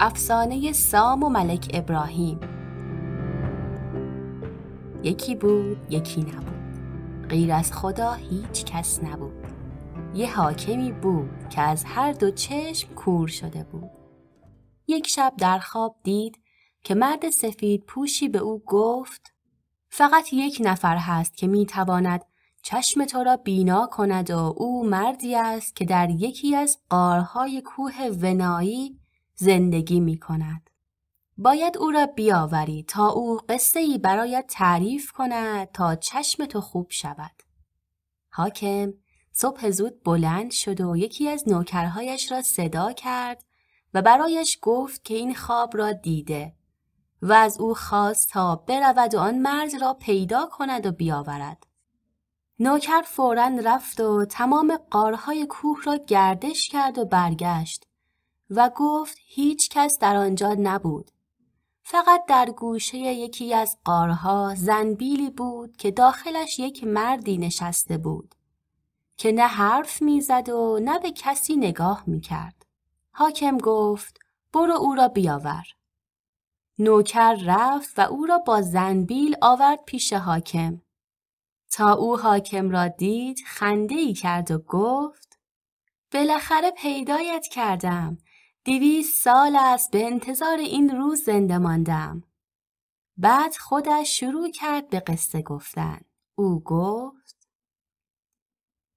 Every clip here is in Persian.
افسانه سام و ملک ابراهیم یکی بود یکی نبود غیر از خدا هیچ کس نبود یه حاکمی بود که از هر دو چشم کور شده بود یک شب در خواب دید که مرد سفید پوشی به او گفت فقط یک نفر هست که میتواند چشم تو را بینا کند و او مردی است که در یکی از قارهای کوه ونایی زندگی می کند. باید او را بیاوری تا او قصه ای برایت تعریف کند تا چشم تو خوب شود. حاکم صبح زود بلند شد و یکی از نوکرهایش را صدا کرد و برایش گفت که این خواب را دیده و از او خواست تا برود و آن مرد را پیدا کند و بیاورد. نوکر فورا رفت و تمام قارهای کوه را گردش کرد و برگشت و گفت هیچ کس در آنجا نبود. فقط در گوشه یکی از قارها زنبیلی بود که داخلش یک مردی نشسته بود که نه حرف میزد و نه به کسی نگاه میکرد. حاکم گفت برو او را بیاور. نوکر رفت و او را با زنبیل آورد پیش حاکم. تا او حاکم را دید خنده ای کرد و گفت بالاخره پیدایت کردم دیویس سال است به انتظار این روز زنده ماندم. بعد خودش شروع کرد به قصه گفتن. او گفت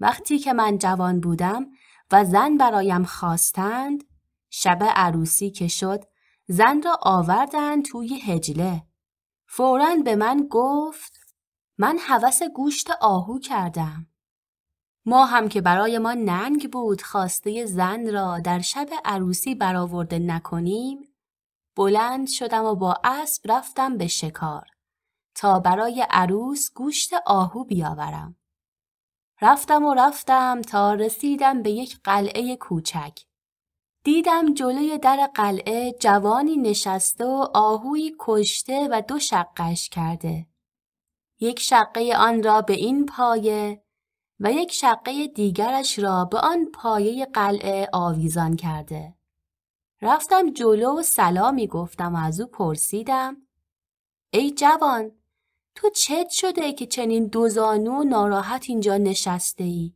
وقتی که من جوان بودم و زن برایم خواستند شب عروسی که شد زن را آوردند توی هجله. فوراً به من گفت من هوس گوشت آهو کردم. ما هم که برای ما ننگ بود خواسته زن را در شب عروسی برآورده نکنیم بلند شدم و با اسب رفتم به شکار تا برای عروس گوشت آهو بیاورم رفتم و رفتم تا رسیدم به یک قلعه کوچک دیدم جلوی در قلعه جوانی نشسته و آهویی کشته و دو شقش کرده یک شقه آن را به این پایه و یک شقه دیگرش را به آن پایه قلعه آویزان کرده. رفتم جلو و سلامی گفتم و از او پرسیدم ای جوان تو چت شده که چنین دوزانو و ناراحت اینجا نشسته ای؟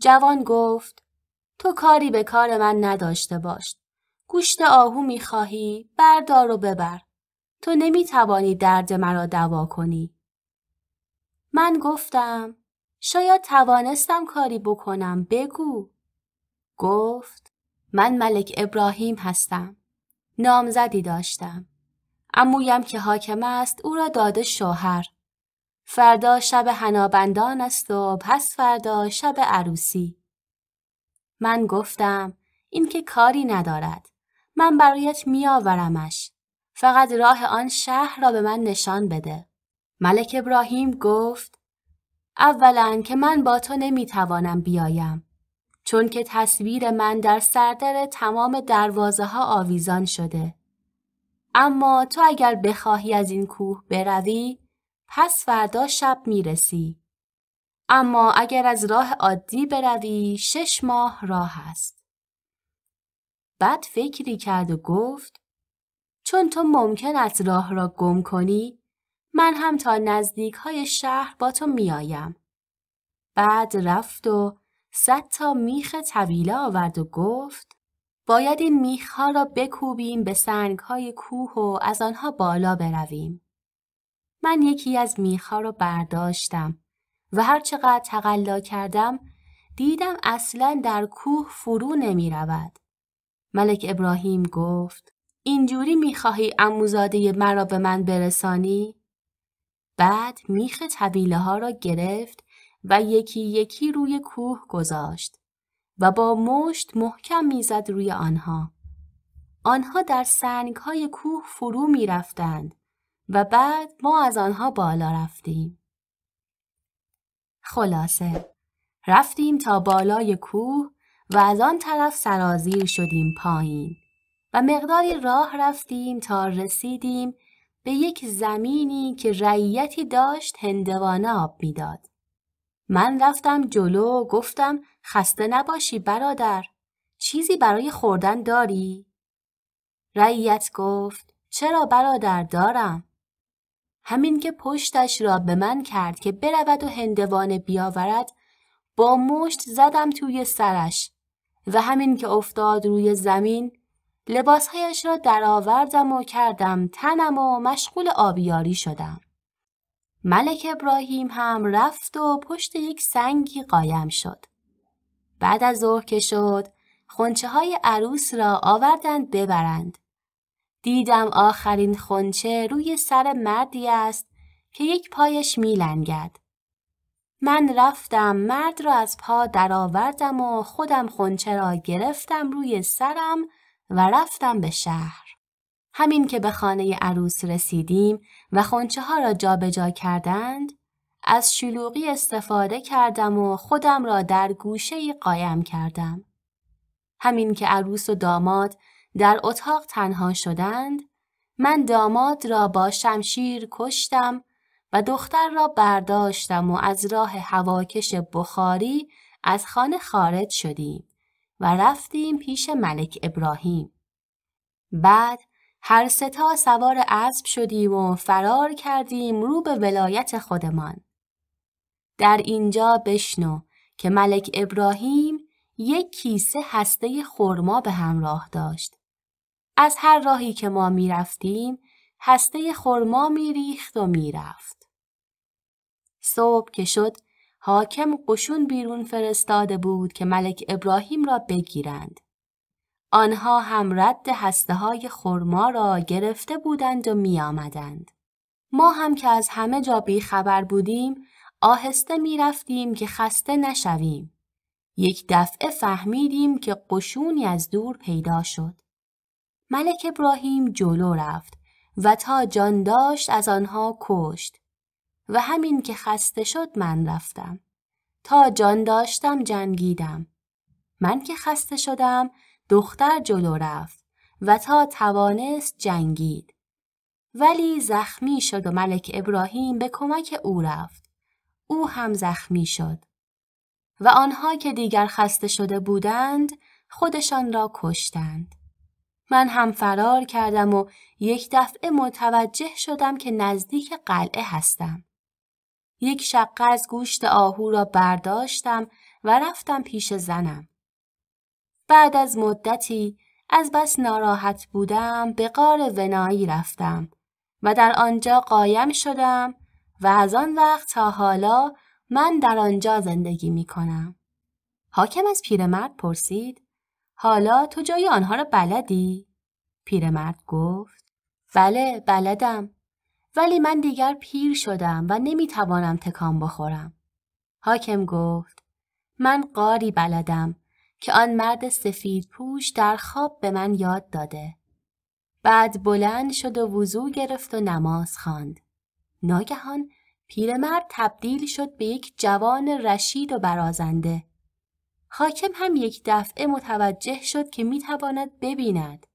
جوان گفت تو کاری به کار من نداشته باش. گوشت آهو میخواهی بردار و ببر. تو نمیتوانی درد مرا دوا کنی. من گفتم شاید توانستم کاری بکنم بگو. گفت من ملک ابراهیم هستم. نامزدی داشتم. امویم که حاکم است او را داده شوهر. فردا شب هنابندان است و پس فردا شب عروسی. من گفتم این که کاری ندارد. من برایت میآورمش. فقط راه آن شهر را به من نشان بده. ملک ابراهیم گفت اولا که من با تو نمیتوانم بیایم چون که تصویر من در سردر تمام دروازه ها آویزان شده. اما تو اگر بخواهی از این کوه بروی پس فردا شب میرسی. اما اگر از راه عادی بروی شش ماه راه است. بعد فکری کرد و گفت چون تو ممکن است راه را گم کنی من هم تا نزدیک های شهر با تو میایم. بعد رفت و صد تا میخ طویله آورد و گفت باید این میخها را بکوبیم به سنگ های کوه و از آنها بالا برویم. من یکی از میخها را برداشتم و هرچقدر تقلا کردم دیدم اصلا در کوه فرو نمی رود. ملک ابراهیم گفت اینجوری میخواهی اموزاده مرا به من برسانی؟ بعد میخ طویله ها را گرفت و یکی یکی روی کوه گذاشت و با مشت محکم میزد روی آنها. آنها در سنگ های کوه فرو میرفتند و بعد ما از آنها بالا رفتیم. خلاصه رفتیم تا بالای کوه و از آن طرف سرازیر شدیم پایین و مقداری راه رفتیم تا رسیدیم به یک زمینی که رعیتی داشت هندوانه آب میداد. من رفتم جلو و گفتم خسته نباشی برادر. چیزی برای خوردن داری؟ رعیت گفت چرا برادر دارم؟ همین که پشتش را به من کرد که برود و هندوانه بیاورد با مشت زدم توی سرش و همین که افتاد روی زمین لباسهایش را درآوردم و کردم تنم و مشغول آبیاری شدم. ملک ابراهیم هم رفت و پشت یک سنگی قایم شد. بعد از ظهر که شد، خونچه های عروس را آوردند ببرند. دیدم آخرین خونچه روی سر مردی است که یک پایش میلنگد. من رفتم مرد را از پا درآوردم و خودم خونچه را گرفتم روی سرم و رفتم به شهر. همین که به خانه عروس رسیدیم و خونچه ها را جابجا جا کردند، از شلوغی استفاده کردم و خودم را در گوشه قایم کردم. همین که عروس و داماد در اتاق تنها شدند، من داماد را با شمشیر کشتم و دختر را برداشتم و از راه هواکش بخاری از خانه خارج شدیم. و رفتیم پیش ملک ابراهیم. بعد هر ستا سوار اسب شدیم و فرار کردیم رو به ولایت خودمان. در اینجا بشنو که ملک ابراهیم یک کیسه هسته خرما به همراه داشت. از هر راهی که ما می رفتیم، هسته خرما می ریخت و می رفت. صبح که شد حاکم قشون بیرون فرستاده بود که ملک ابراهیم را بگیرند. آنها هم رد هسته های خورما را گرفته بودند و می آمدند. ما هم که از همه جا بی خبر بودیم آهسته می رفتیم که خسته نشویم. یک دفعه فهمیدیم که قشونی از دور پیدا شد. ملک ابراهیم جلو رفت و تا جان داشت از آنها کشت. و همین که خسته شد من رفتم. تا جان داشتم جنگیدم. من که خسته شدم دختر جلو رفت و تا توانست جنگید. ولی زخمی شد و ملک ابراهیم به کمک او رفت. او هم زخمی شد. و آنها که دیگر خسته شده بودند خودشان را کشتند. من هم فرار کردم و یک دفعه متوجه شدم که نزدیک قلعه هستم. یک شقه از گوشت آهو را برداشتم و رفتم پیش زنم. بعد از مدتی از بس ناراحت بودم به قار ونایی رفتم و در آنجا قایم شدم و از آن وقت تا حالا من در آنجا زندگی می کنم. حاکم از پیرمرد پرسید حالا تو جای آنها را بلدی؟ پیرمرد گفت بله بلدم ولی من دیگر پیر شدم و نمیتوانم تکان بخورم. حاکم گفت من قاری بلدم که آن مرد سفید پوش در خواب به من یاد داده. بعد بلند شد و وضوع گرفت و نماز خواند. ناگهان پیرمرد تبدیل شد به یک جوان رشید و برازنده. حاکم هم یک دفعه متوجه شد که میتواند ببیند.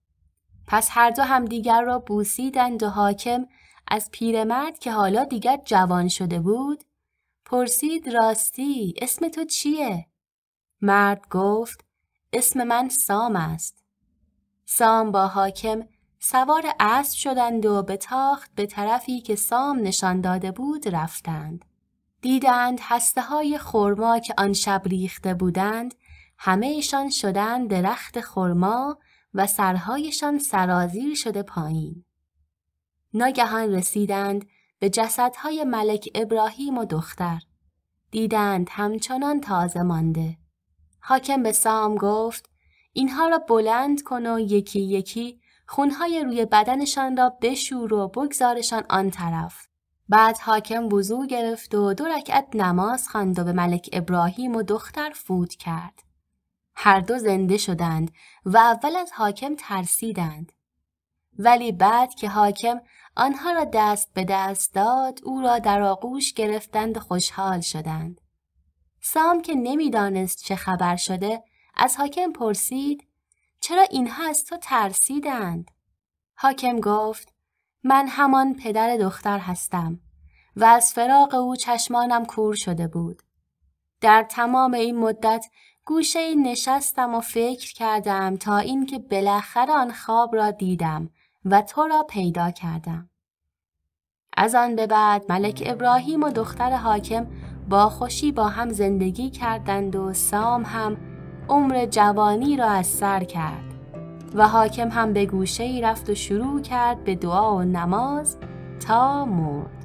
پس هر دو همدیگر را بوسیدند و حاکم از پیرمرد که حالا دیگر جوان شده بود پرسید راستی اسم تو چیه؟ مرد گفت اسم من سام است. سام با حاکم سوار اسب شدند و به تاخت به طرفی که سام نشان داده بود رفتند. دیدند هسته های خورما که آن شب ریخته بودند همهشان شدند درخت خورما و سرهایشان سرازیر شده پایین. ناگهان رسیدند به جسدهای ملک ابراهیم و دختر. دیدند همچنان تازه مانده. حاکم به سام گفت اینها را بلند کن و یکی یکی خونهای روی بدنشان را بشور و بگذارشان آن طرف. بعد حاکم وضوع گرفت و دو رکعت نماز خواند و به ملک ابراهیم و دختر فوت کرد. هر دو زنده شدند و اول از حاکم ترسیدند. ولی بعد که حاکم آنها را دست به دست داد او را در آغوش گرفتند و خوشحال شدند. سام که نمیدانست چه خبر شده از حاکم پرسید چرا اینها از تو ترسیدند؟ حاکم گفت من همان پدر دختر هستم و از فراغ او چشمانم کور شده بود. در تمام این مدت گوشه نشستم و فکر کردم تا اینکه بالاخره آن خواب را دیدم و تو را پیدا کردم. از آن به بعد ملک ابراهیم و دختر حاکم با خوشی با هم زندگی کردند و سام هم عمر جوانی را از سر کرد و حاکم هم به گوشه ای رفت و شروع کرد به دعا و نماز تا مرد.